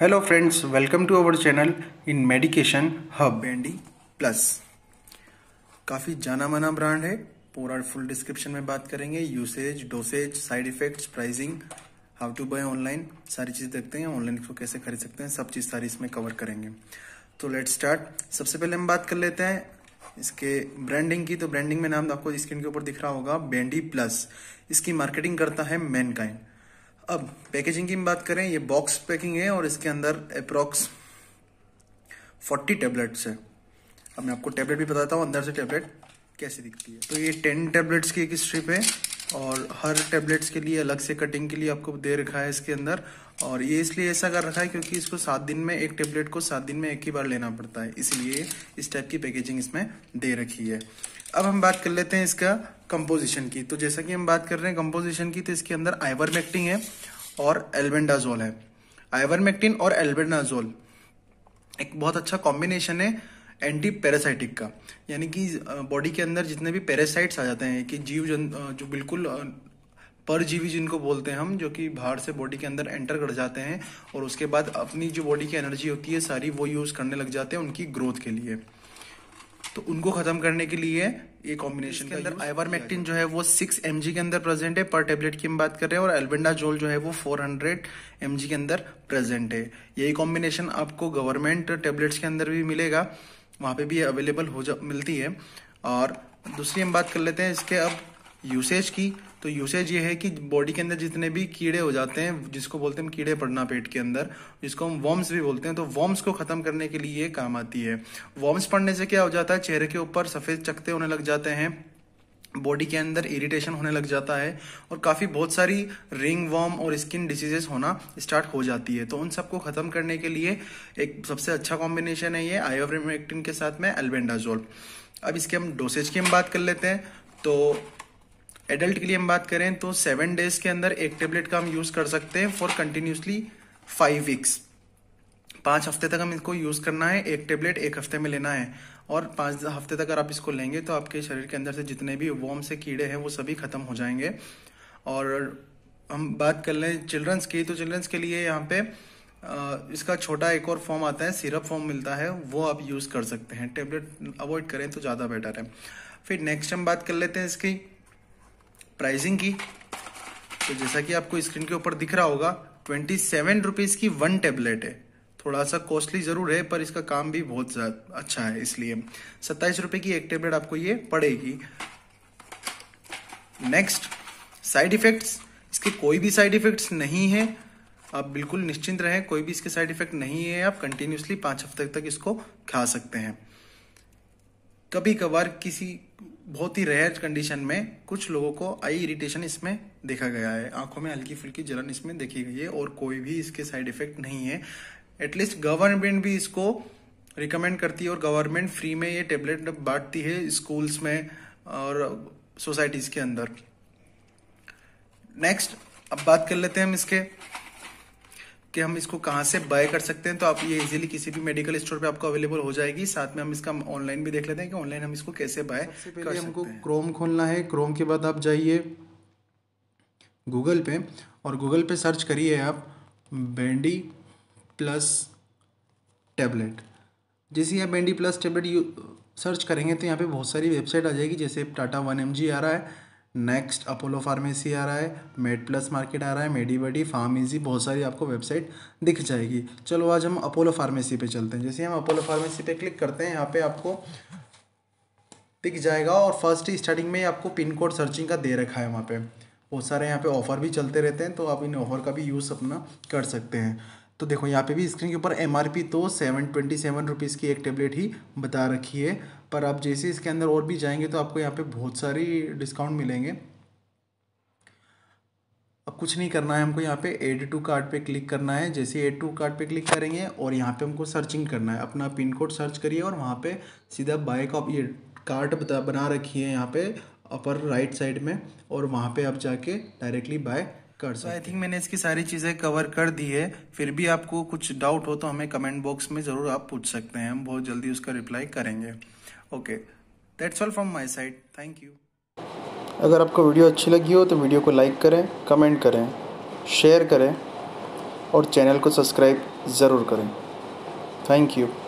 hello friends welcome to our channel in medication hub Bandy plus काफ़ी जाना माना brand है पूरा फुल डिस्क्रिप्शन में बात करेंगे usage dosage side effects pricing how to buy online सारी चीज़ देखते हैं ऑनलाइन को कैसे खरीद सकते हैं सब चीज़ सारी इसमें कवर करेंगे तो लेट स्टार्ट सबसे पहले हम बात कर लेते हैं इसके ब्रांडिंग की तो ब्रांडिंग में नाम तो आपको स्क्रीन के ऊपर दिख रहा होगा बैंडी प्लस इसकी मार्केटिंग करता है मैनकाइंड अब पैकेजिंग की बात करें ये बॉक्स पैकिंग है और इसके अंदर अप्रॉक्स फोर्टी टेबलेट्स है अब मैं आपको टेबलेट भी बताता हूँ अंदर से टेबलेट कैसे दिखती है तो ये टेन टेबलेट्स की एक स्ट्रिप है और हर टेबलेट्स के लिए अलग से कटिंग के लिए आपको दे रखा है इसके अंदर और ये इसलिए ऐसा कर रखा है क्योंकि इसको सात दिन में एक टेबलेट को सात दिन में एक ही बार लेना पड़ता है इसलिए इस टाइप की पैकेजिंग इसमें दे रखी है अब हम बात कर लेते हैं इसका कंपोजिशन की तो जैसा कि हम बात कर रहे हैं कंपोजिशन की तो इसके अंदर आइवरमेक्टिन है और एल्बेंडाजोल है आइवरमेक्टिन और एल्बेंडाजोल एक बहुत अच्छा कॉम्बिनेशन है एंटी पैरासाइटिक का यानी कि बॉडी के अंदर जितने भी पैरासाइट्स आ जाते हैं कि जीव जन जो बिल्कुल परजीवी जिनको बोलते हैं हम जो कि बाहर से बॉडी के अंदर एंटर कर जाते हैं और उसके बाद अपनी जो बॉडी की एनर्जी होती है सारी वो यूज़ करने लग जाते हैं उनकी ग्रोथ के लिए तो उनको खत्म करने के लिए ये कॉम्बिनेशन का आइवरमेक्टिन जो है वो सिक्स एम के अंदर प्रेजेंट है पर टेबलेट की हम बात कर रहे हैं और जोल जो है वो फोर हंड्रेड एम के अंदर प्रेजेंट है यही कॉम्बिनेशन आपको गवर्नमेंट टेबलेट्स के अंदर भी मिलेगा वहाँ पे भी अवेलेबल हो जा मिलती है और दूसरी हम बात कर लेते हैं इसके अब यूसेज की तो यूसेज ये है कि बॉडी के अंदर जितने भी कीड़े हो जाते हैं जिसको बोलते हैं कीड़े पड़ना पेट के अंदर जिसको हम वॉम्स भी बोलते हैं तो वॉम्स को खत्म करने के लिए ये काम आती है वॉम्स पड़ने से क्या हो जाता है चेहरे के ऊपर सफेद चकते होने लग जाते हैं बॉडी के अंदर इरिटेशन होने लग जाता है और काफ़ी बहुत सारी रिंग वॉर्म और स्किन डिसीजेस होना स्टार्ट हो जाती है तो उन सबको ख़त्म करने के लिए एक सबसे अच्छा कॉम्बिनेशन है ये आयोवरेमेक्टिन के साथ में एल्बेंडाजोल अब इसके हम डोसेज की हम बात कर लेते हैं तो एडल्ट के लिए हम बात करें तो सेवन डेज के अंदर एक टेबलेट का हम यूज कर सकते हैं फॉर कंटिन्यूसली फाइव वीक्स पांच हफ्ते तक हम इसको यूज करना है एक टेबलेट एक हफ्ते में लेना है और पांच हफ्ते तक अगर आप इसको लेंगे तो आपके शरीर के अंदर से जितने भी वॉर्म से कीड़े हैं वो सभी खत्म हो जाएंगे और हम बात कर लें चिल्ड्रंस की तो चिल्ड्रंस के लिए यहाँ पे इसका छोटा एक और फॉर्म आता है सिरप फॉर्म मिलता है वो आप यूज़ कर सकते हैं टेबलेट अवॉइड करें तो ज़्यादा बेटर है फिर नेक्स्ट हम बात कर लेते हैं इसकी प्राइसिंग की तो जैसा कि आपको स्क्रीन के ऊपर दिख रहा होगा ट्वेंटी सेवन रुपीज की वन टेबलेट है थोड़ा सा कॉस्टली जरूर है पर इसका काम भी बहुत ज्यादा अच्छा है इसलिए सत्ताईस रुपए की एक टेबलेट आपको ये पड़ेगी नेक्स्ट साइड इफेक्ट्स इसके कोई भी साइड इफेक्ट्स नहीं है आप बिल्कुल निश्चिंत रहें कोई भी इसके साइड इफेक्ट नहीं है आप कंटिन्यूसली पांच हफ्ते तक इसको खा सकते हैं कभी कभार किसी बहुत ही रेयर कंडीशन में कुछ लोगों को आई इरिटेशन इसमें देखा गया है आंखों में हल्की फुल्की जलन इसमें देखी गई है और कोई भी इसके साइड इफेक्ट नहीं है एटलीस्ट गवर्नमेंट भी इसको रिकमेंड करती है और गवर्नमेंट फ्री में ये टेबलेट बांटती है स्कूल्स में और सोसाइटीज के अंदर नेक्स्ट अब बात कर लेते हैं हम इसके कि हम इसको कहाँ से बाय कर सकते हैं तो आप ये इजीली किसी भी मेडिकल स्टोर पे आपको अवेलेबल हो जाएगी साथ में हम इसका ऑनलाइन भी देख लेते हैं कि ऑनलाइन हम इसको कैसे बाय कर हमको क्रोम खोलना है क्रोम के बाद आप जाइए गूगल पे और गूगल पे सर्च करिए आप बैंडी प्लस टैबलेट जैसे आप बेंडी प्लस टैबलेट सर्च करेंगे तो यहाँ पे बहुत सारी वेबसाइट आ जाएगी जैसे टाटा वन एम आ रहा है नेक्स्ट अपोलो फार्मेसी आ रहा है मेड प्लस मार्केट आ रहा है मेडी बडी फार्म इजी बहुत सारी आपको वेबसाइट दिख जाएगी चलो आज हम अपोलो फार्मेसी पे चलते हैं जैसे हम अपोलो फार्मेसी पे क्लिक करते हैं यहाँ पे आपको दिख जाएगा और फर्स्ट स्टार्टिंग में आपको पिन कोड सर्चिंग का दे रखा है वहाँ पर बहुत सारे यहाँ पे ऑफ़र भी चलते रहते हैं तो आप इन ऑफ़र का भी यूज़ अपना कर सकते हैं तो देखो यहाँ पे भी स्क्रीन के ऊपर एम तो सेवन ट्वेंटी सेवन रुपीज़ की एक टेबलेट ही बता रखी है पर आप जैसे इसके अंदर और भी जाएंगे तो आपको यहाँ पे बहुत सारी डिस्काउंट मिलेंगे अब कुछ नहीं करना है हमको यहाँ पे एड टू कार्ड पे क्लिक करना है जैसे एड टू कार्ड पे क्लिक करेंगे और यहाँ पे हमको सर्चिंग करना है अपना पिन कोड सर्च करिए और वहाँ पे सीधा बाय का ये कार्ड बता बना रखी है यहाँ पे अपर राइट साइड में और वहाँ पे आप जाके डायरेक्टली बाय कर सकते आई थिंक मैंने इसकी सारी चीज़ें कवर कर दी है फिर भी आपको कुछ डाउट हो तो हमें कमेंट बॉक्स में ज़रूर आप पूछ सकते हैं हम बहुत जल्दी उसका रिप्लाई करेंगे okay that's all from my side thank you अगर आपको वीडियो अच्छी लगी हो तो वीडियो को लाइक करें कमेंट करें शेयर करें और चैनल को सब्सक्राइब ज़रूर करें थैंक यू